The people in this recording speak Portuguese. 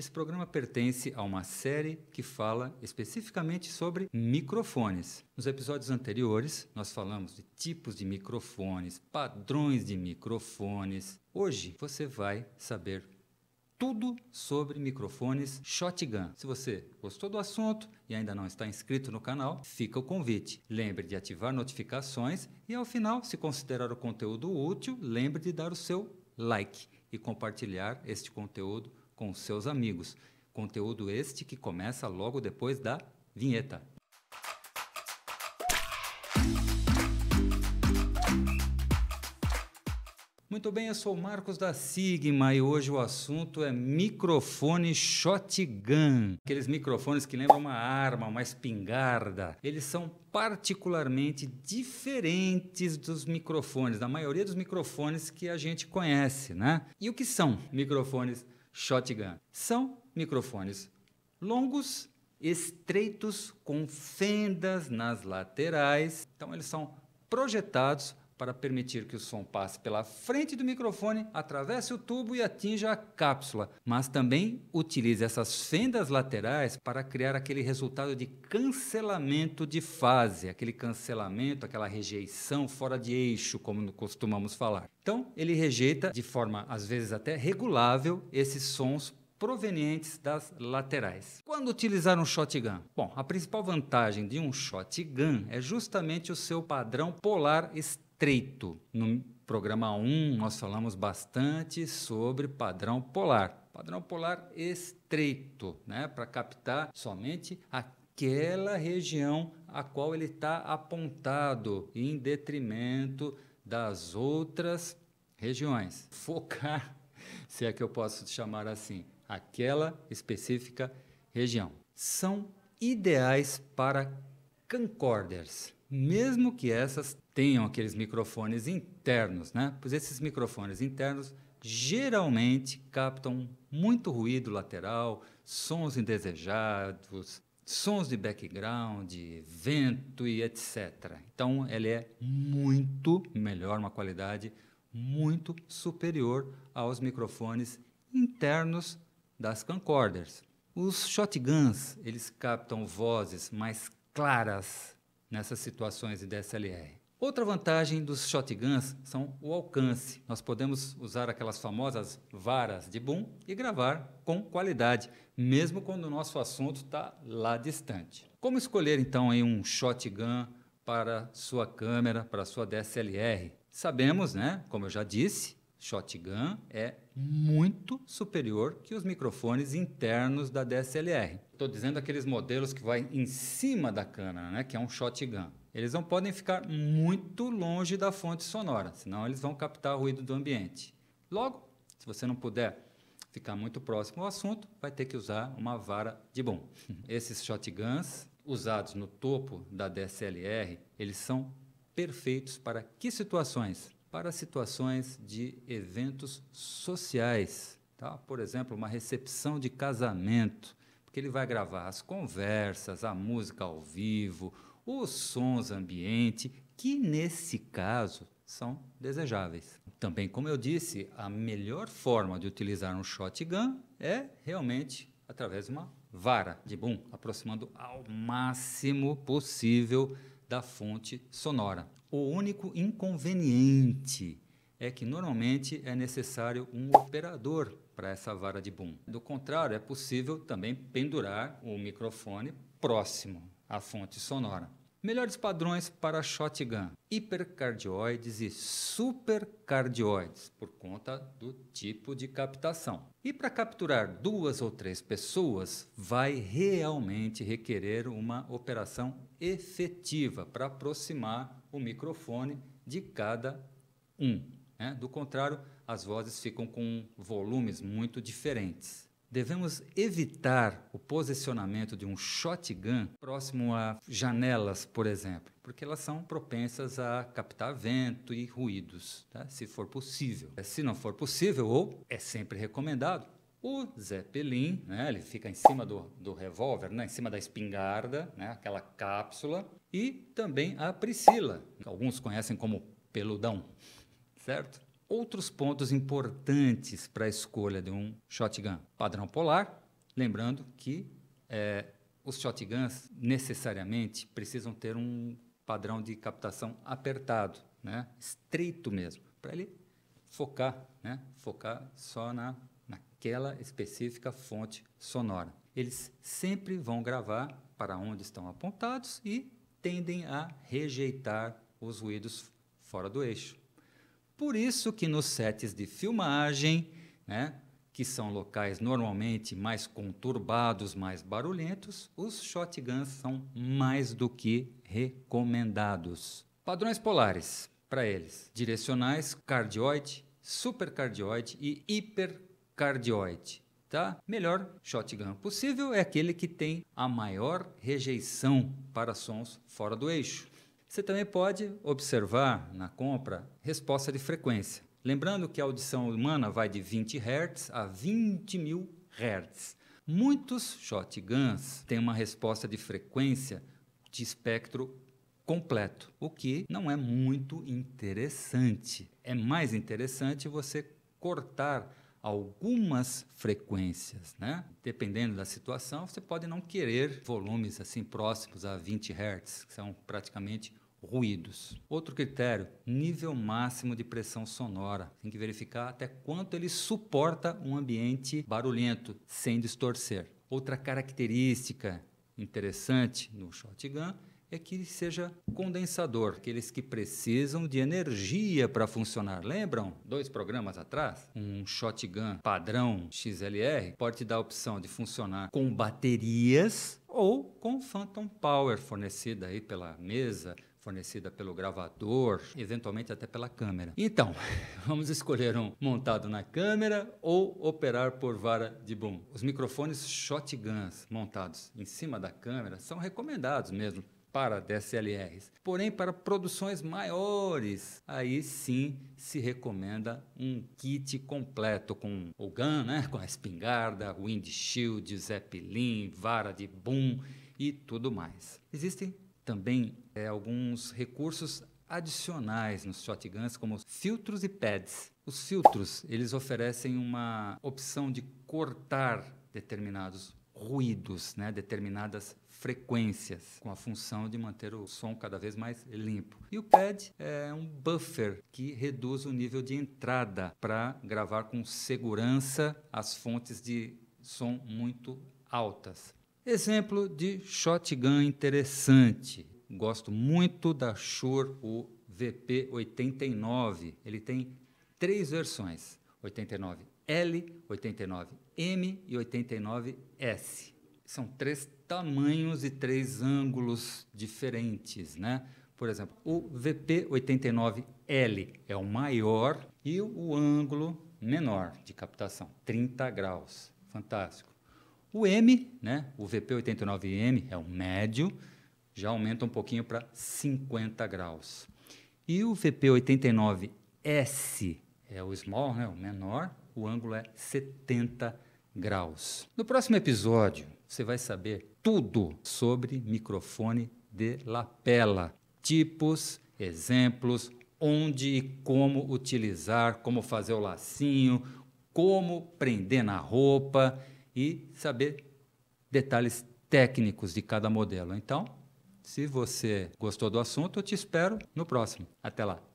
Esse programa pertence a uma série que fala especificamente sobre microfones. Nos episódios anteriores, nós falamos de tipos de microfones, padrões de microfones. Hoje você vai saber tudo sobre microfones Shotgun. Se você gostou do assunto e ainda não está inscrito no canal, fica o convite. Lembre de ativar notificações e ao final, se considerar o conteúdo útil, lembre de dar o seu like e compartilhar este conteúdo com seus amigos. Conteúdo este que começa logo depois da vinheta. Muito bem, eu sou o Marcos da Sigma e hoje o assunto é microfone shotgun. Aqueles microfones que lembram uma arma, uma espingarda. Eles são particularmente diferentes dos microfones, da maioria dos microfones que a gente conhece, né? E o que são microfones shotgun. São microfones longos, estreitos, com fendas nas laterais. Então, eles são projetados para permitir que o som passe pela frente do microfone, atravesse o tubo e atinja a cápsula, mas também utilize essas fendas laterais para criar aquele resultado de cancelamento de fase, aquele cancelamento, aquela rejeição fora de eixo, como costumamos falar. Então, ele rejeita de forma às vezes até regulável esses sons provenientes das laterais. Quando utilizar um shotgun? Bom, a principal vantagem de um shotgun é justamente o seu padrão polar estético estreito. No programa 1, nós falamos bastante sobre padrão polar. Padrão polar estreito, né? para captar somente aquela região a qual ele está apontado, em detrimento das outras regiões. Focar, se é que eu posso chamar assim, aquela específica região. São ideais para camcorders, mesmo que essas tenham aqueles microfones internos, né? Pois esses microfones internos geralmente captam muito ruído lateral, sons indesejados, sons de background, vento e etc. Então, ele é muito melhor, uma qualidade muito superior aos microfones internos das camcorders. Os shotguns, eles captam vozes mais claras nessas situações de DSLR. Outra vantagem dos shotguns são o alcance. Nós podemos usar aquelas famosas varas de boom e gravar com qualidade, mesmo quando o nosso assunto está lá distante. Como escolher então um shotgun para sua câmera, para sua DSLR? Sabemos, né? Como eu já disse, shotgun é muito superior que os microfones internos da DSLR. Estou dizendo aqueles modelos que vai em cima da cana, né? que é um shotgun. Eles não podem ficar muito longe da fonte sonora, senão eles vão captar o ruído do ambiente. Logo, se você não puder ficar muito próximo ao assunto, vai ter que usar uma vara de bom. Esses shotguns usados no topo da DSLR, eles são perfeitos para que situações? Para situações de eventos sociais, tá? Por exemplo, uma recepção de casamento, porque ele vai gravar as conversas, a música ao vivo, os sons ambiente, que nesse caso são desejáveis. Também, como eu disse, a melhor forma de utilizar um shotgun é realmente através de uma vara de boom, aproximando ao máximo possível da fonte sonora. O único inconveniente é que normalmente é necessário um operador para essa vara de boom. Do contrário, é possível também pendurar o microfone próximo à fonte sonora. Melhores padrões para shotgun: hipercardioides e supercardioides, por conta do tipo de captação. E para capturar duas ou três pessoas, vai realmente requerer uma operação efetiva para aproximar o microfone de cada um. Né? Do contrário, as vozes ficam com volumes muito diferentes. Devemos evitar o posicionamento de um shotgun próximo a janelas, por exemplo, porque elas são propensas a captar vento e ruídos, tá? se for possível. É, se não for possível, ou é sempre recomendado, o Zeppelin, né, ele fica em cima do, do revólver, né, em cima da espingarda, né, aquela cápsula, e também a Priscila, que alguns conhecem como peludão certo? Outros pontos importantes para a escolha de um shotgun padrão polar, lembrando que é, os shotguns necessariamente precisam ter um padrão de captação apertado, né? estreito mesmo, para ele focar, né? focar só na, naquela específica fonte sonora. Eles sempre vão gravar para onde estão apontados e tendem a rejeitar os ruídos fora do eixo. Por isso que nos sets de filmagem, né, que são locais normalmente mais conturbados, mais barulhentos, os shotguns são mais do que recomendados. Padrões polares para eles: direcionais, cardioide, supercardioide e hipercardioide. Tá? Melhor shotgun possível é aquele que tem a maior rejeição para sons fora do eixo. Você também pode observar na compra resposta de frequência. Lembrando que a audição humana vai de 20 Hz a 20 mil Hz. Muitos shotguns têm uma resposta de frequência de espectro completo, o que não é muito interessante. É mais interessante você cortar algumas frequências, né? Dependendo da situação, você pode não querer volumes assim próximos a 20 Hz, que são praticamente ruídos. Outro critério, nível máximo de pressão sonora. Tem que verificar até quanto ele suporta um ambiente barulhento, sem distorcer. Outra característica interessante no shotgun é que seja condensador, aqueles que precisam de energia para funcionar. Lembram? Dois programas atrás, um shotgun padrão XLR pode te dar a opção de funcionar com baterias ou com phantom power fornecida aí pela mesa fornecida pelo gravador, eventualmente até pela câmera. Então, vamos escolher um montado na câmera ou operar por vara de boom. Os microfones shotguns montados em cima da câmera são recomendados mesmo para DSLRs. Porém, para produções maiores, aí sim se recomenda um kit completo com o gun, né, com a espingarda, windshield, zeppelin, vara de boom e tudo mais. Existem também é, alguns recursos adicionais nos shotguns, como filtros e pads. Os filtros, eles oferecem uma opção de cortar determinados ruídos, né, determinadas frequências, com a função de manter o som cada vez mais limpo. E o pad é um buffer que reduz o nível de entrada para gravar com segurança as fontes de som muito altas. Exemplo de shotgun interessante. Gosto muito da Shure o VP89. Ele tem três versões: 89L, 89M e 89S. São três tamanhos e três ângulos diferentes, né? Por exemplo, o VP89L é o maior e o ângulo menor de captação, 30 graus. Fantástico. O M, né, o VP89M é o médio, já aumenta um pouquinho para 50 graus. E o VP89S é o small, né, o menor, o ângulo é 70 graus. No próximo episódio, você vai saber tudo sobre microfone de lapela, tipos, exemplos, onde e como utilizar, como fazer o lacinho, como prender na roupa e saber detalhes técnicos de cada modelo. Então, se você gostou do assunto, eu te espero no próximo. Até lá!